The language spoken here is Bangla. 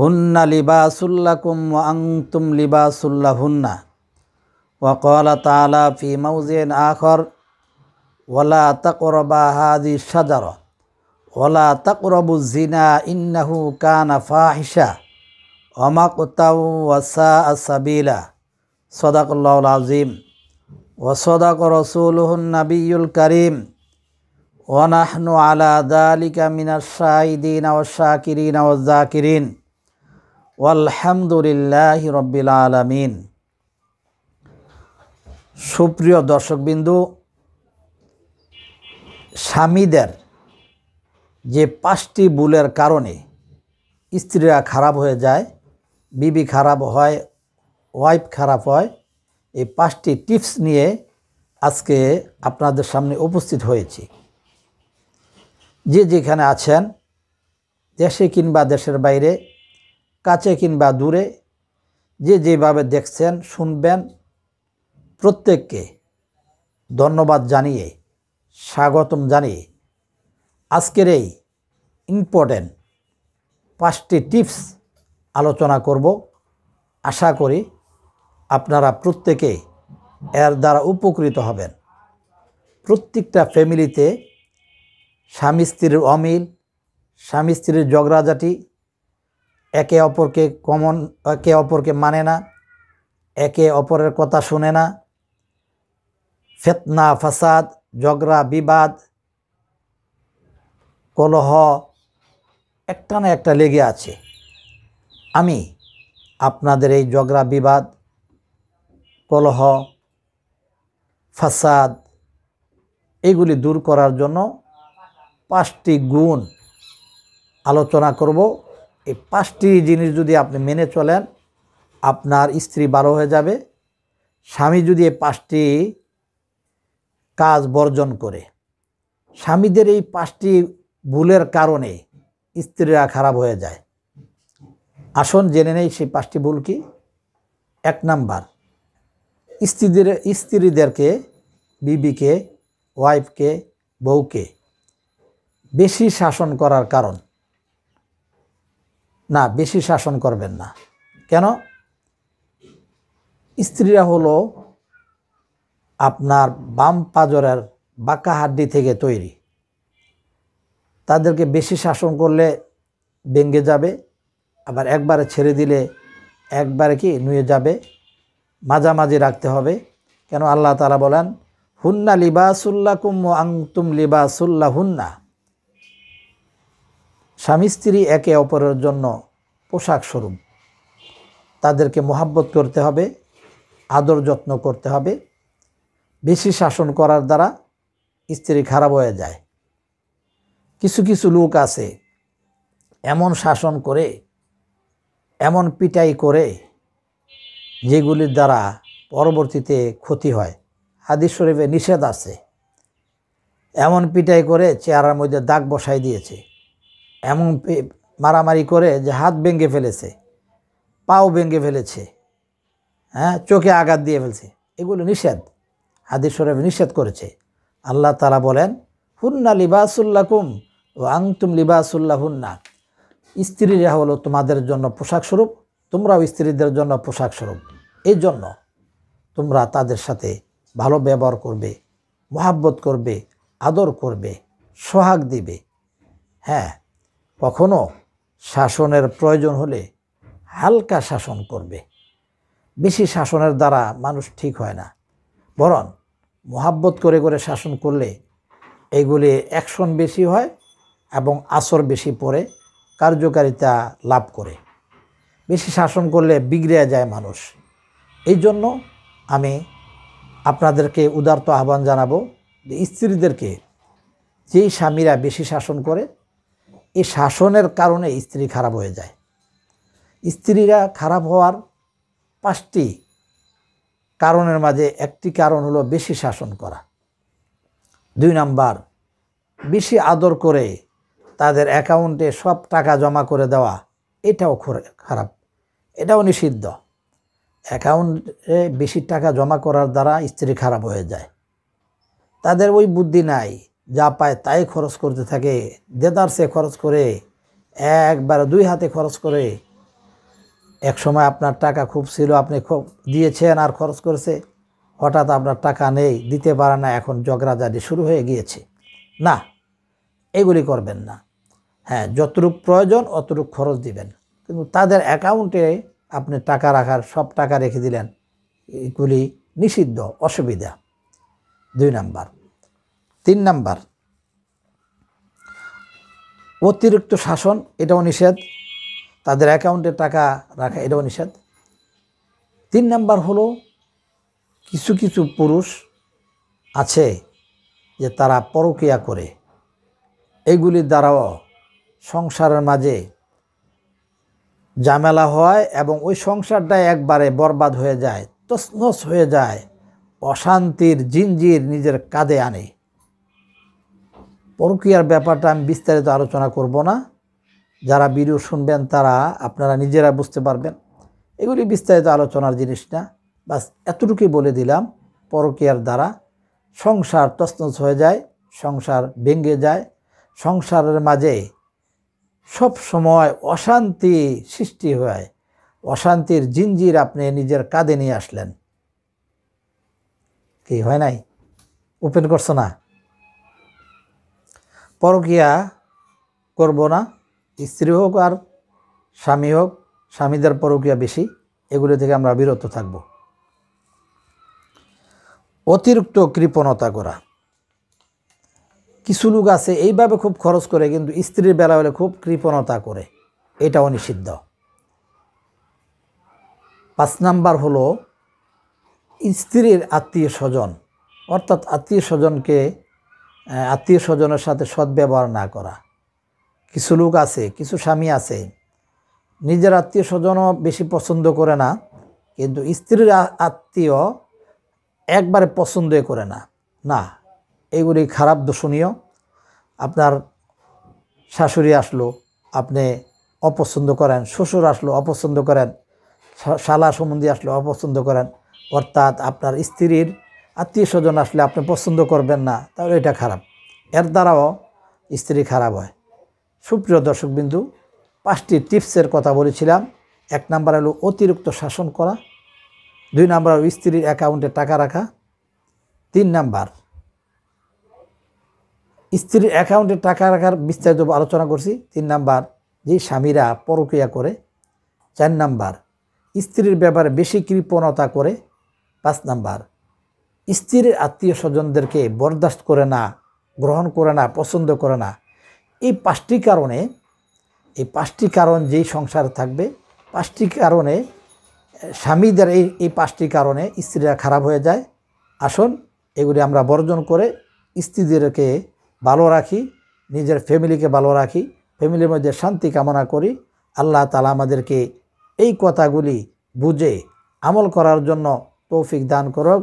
هن لباس لكم وأنتم لباس لهن وقال تعالى في موضع آخر ولا تقرب هذه الشجرة ولا تقرب الزنا إنه كان فاحشا ومقتا وساء سبيلا صدق الله العظيم وصدق رسوله النبي الكريم ونحن على ذلك من الشاهدين والشاكرين والذاكرين আলহামদুলিল্লাহ রব্বিল আলমিন সুপ্রিয় দর্শকবিন্দু স্বামীদের যে পাঁচটি বুলের কারণে স্ত্রীরা খারাপ হয়ে যায় বিবি খারাপ হয় ওয়াইফ খারাপ হয় এই পাঁচটি টিপস নিয়ে আজকে আপনাদের সামনে উপস্থিত হয়েছি যে যেখানে আছেন দেশে কিংবা দেশের বাইরে কাছে কিংবা দূরে যে যেভাবে দেখছেন শুনবেন প্রত্যেককে ধন্যবাদ জানিয়ে স্বাগতম জানিয়ে আজকের এই ইম্পর্টেন্ট পাঁচটি টিপস আলোচনা করব আশা করি আপনারা প্রত্যেকে এর দ্বারা উপকৃত হবেন প্রত্যেকটা ফ্যামিলিতে স্বামী স্ত্রীর অমিল স্বামী স্ত্রীর জগরাজাটি একে অপরকে কমন একে অপরকে মানে না একে অপরের কথা শুনে না ফেতনা ফাসাদ ঝগড়া বিবাদ কলহ একটা না একটা লেগে আছে আমি আপনাদের এই ঝগড়া বিবাদ কলহ ফাসাদ এগুলি দূর করার জন্য পাঁচটি গুণ আলোচনা করব এই পাঁচটি জিনিস যদি আপনি মেনে চলেন আপনার স্ত্রী বারো হয়ে যাবে স্বামী যদি এই পাঁচটি কাজ বর্জন করে স্বামীদের এই পাঁচটি ভুলের কারণে স্ত্রীরা খারাপ হয়ে যায় আসন জেনে নেই সেই পাঁচটি ভুল কি এক নাম্বার স্ত্রীদের স্ত্রীদেরকে বিবিকে ওয়াইফকে বউকে বেশি শাসন করার কারণ না বেশি শাসন করবেন না কেন স্ত্রীরা হলো আপনার বাম পাজরের বাঁকা হাড্ডি থেকে তৈরি তাদেরকে বেশি শাসন করলে ব্যঙ্গে যাবে আবার একবারে ছেড়ে দিলে একবারে কি নুয়ে যাবে মাঝামাঝি রাখতে হবে কেন আল্লাহ তালা বলেন হুন্না লিবাসুল্লাকুম আংতুম লিবাসুল্লাহ হুন্না স্বামী স্ত্রী একে অপরের জন্য পোশাক স্বরূপ তাদেরকে মোহাব্বত করতে হবে আদর যত্ন করতে হবে বেশি শাসন করার দ্বারা স্ত্রী খারাপ হয়ে যায় কিছু কিছু লোক আছে এমন শাসন করে এমন পিটাই করে যেগুলির দ্বারা পরবর্তীতে ক্ষতি হয় হাদিস শরীফে নিষেধ আছে এমন পিটাই করে চেহারার মধ্যে দাগ বসাই দিয়েছে এমন মারামারি করে যে হাত ভেঙে ফেলেছে পাও ভেঙে ফেলেছে হ্যাঁ চোখে আঘাত দিয়ে ফেলছে এগুলো নিষেধ হাদিস শরীফ নিষেধ করেছে আল্লাহ তালা বলেন হুন্না কুম ও আংতুম লিবাসুল্লাহ হুন্না স্ত্রীরা হলো তোমাদের জন্য পোশাক স্বরূপ তোমরাও স্ত্রীদের জন্য পোশাক স্বরূপ এই জন্য তোমরা তাদের সাথে ভালো ব্যবহার করবে মোহাব্বত করবে আদর করবে সোহাগ দিবে হ্যাঁ কখনো শাসনের প্রয়োজন হলে হালকা শাসন করবে বেশি শাসনের দ্বারা মানুষ ঠিক হয় না বরং মোহাব্বত করে করে শাসন করলে এগুলি অ্যাকশন বেশি হয় এবং আসর বেশি পড়ে কার্যকারিতা লাভ করে বেশি শাসন করলে বিগড়ে যায় মানুষ এই জন্য আমি আপনাদেরকে উদারত আহ্বান জানাবো যে স্ত্রীদেরকে যেই স্বামীরা বেশি শাসন করে এই শাসনের কারণে স্ত্রী খারাপ হয়ে যায় স্ত্রীরা খারাপ হওয়ার পাঁচটি কারণের মাঝে একটি কারণ হলো বেশি শাসন করা দুই নাম্বার বেশি আদর করে তাদের অ্যাকাউন্টে সব টাকা জমা করে দেওয়া এটাও খারাপ এটাও নিষিদ্ধ অ্যাকাউন্টে বেশি টাকা জমা করার দ্বারা স্ত্রী খারাপ হয়ে যায় তাদের ওই বুদ্ধি নাই যা পায় তাই খরচ করতে থাকে সে খরচ করে একবার দুই হাতে খরচ করে এক সময় আপনার টাকা খুব ছিল আপনি খুব দিয়েছেন আর খরচ করেছে হঠাৎ আপনার টাকা নেই দিতে পারে না এখন জগরাজারি শুরু হয়ে গিয়েছে না এগুলি করবেন না হ্যাঁ যতটুক প্রয়োজন অতটুক খরচ দিবেন কিন্তু তাদের অ্যাকাউন্টে আপনি টাকা রাখার সব টাকা রেখে দিলেন এগুলি নিষিদ্ধ অসুবিধা দুই নাম্বার তিন নাম্বার অতিরিক্ত শাসন এটাও নিষেধ তাদের অ্যাকাউন্টে টাকা রাখা এটাও নিষেধ তিন নাম্বার হলো কিছু কিছু পুরুষ আছে যে তারা পরকিয়া করে এইগুলির দ্বারাও সংসারের মাঝে ঝামেলা হয় এবং ওই সংসারটা একবারে বরবাদ হয়ে যায় তসনস হয়ে যায় অশান্তির জিনজির নিজের কাঁধে আনে পরকীয়ার ব্যাপারটা আমি বিস্তারিত আলোচনা করব না যারা ভিডিও শুনবেন তারা আপনারা নিজেরা বুঝতে পারবেন এগুলি বিস্তারিত আলোচনার জিনিস না বাস এতটুকুই বলে দিলাম পরকীয়ার দ্বারা সংসার তসনস হয়ে যায় সংসার ভেঙে যায় সংসারের মাঝে সব সময় অশান্তি সৃষ্টি হয় অশান্তির জিঞ্জির আপনি নিজের কাঁধে নিয়ে আসলেন কি হয় নাই ওপেন করছো না পরকিয়া করব না স্ত্রী হোক আর স্বামী হোক স্বামীদের পরকিয়া বেশি এগুলো থেকে আমরা বিরত থাকব অতিরিক্ত কৃপণতা করা কিছু লোক আছে এইভাবে খুব খরচ করে কিন্তু স্ত্রীর বেলা হলে খুব কৃপণতা করে এটাও নিষিদ্ধ পাঁচ নাম্বার হল স্ত্রীর আত্মীয় স্বজন অর্থাৎ আত্মীয় স্বজনকে আত্মীয় স্বজনের সাথে সদ্ব্যবহার না করা কিছু লোক আছে কিছু স্বামী আছে নিজের আত্মীয় স্বজনও বেশি পছন্দ করে না কিন্তু স্ত্রীর আত্মীয় একবারে পছন্দই করে না না এইগুলি খারাপ দর্শনীয় আপনার শাশুড়ি আসলো আপনি অপছন্দ করেন শ্বশুর আসলো অপছন্দ করেন শালা সম্বন্ধী আসলো অপছন্দ করেন অর্থাৎ আপনার স্ত্রীর আত্মীয় স্বজন আসলে আপনি পছন্দ করবেন না তাহলে এটা খারাপ এর দ্বারাও স্ত্রী খারাপ হয় সুপ্রিয় দর্শকবিন্দু পাঁচটি টিপসের কথা বলেছিলাম এক নাম্বার হলো অতিরিক্ত শাসন করা দুই নাম্বার হলো স্ত্রীর অ্যাকাউন্টে টাকা রাখা তিন নাম্বার স্ত্রীর অ্যাকাউন্টে টাকা রাখার বিস্তারিত আলোচনা করছি তিন নাম্বার যে স্বামীরা পরকিয়া করে চার নাম্বার স্ত্রীর ব্যাপারে বেশি কৃপণতা করে পাঁচ নাম্বার স্ত্রীর আত্মীয় স্বজনদেরকে বরদাস্ত করে না গ্রহণ করে না পছন্দ করে না এই পাঁচটি কারণে এই পাঁচটি কারণ যেই সংসার থাকবে পাঁচটি কারণে স্বামীদের এই এই পাঁচটি কারণে স্ত্রীরা খারাপ হয়ে যায় আসুন এগুলি আমরা বর্জন করে স্ত্রীদেরকে ভালো রাখি নিজের ফ্যামিলিকে ভালো রাখি ফ্যামিলির মধ্যে শান্তি কামনা করি আল্লাহ তালা আমাদেরকে এই কথাগুলি বুঝে আমল করার জন্য তৌফিক দান করক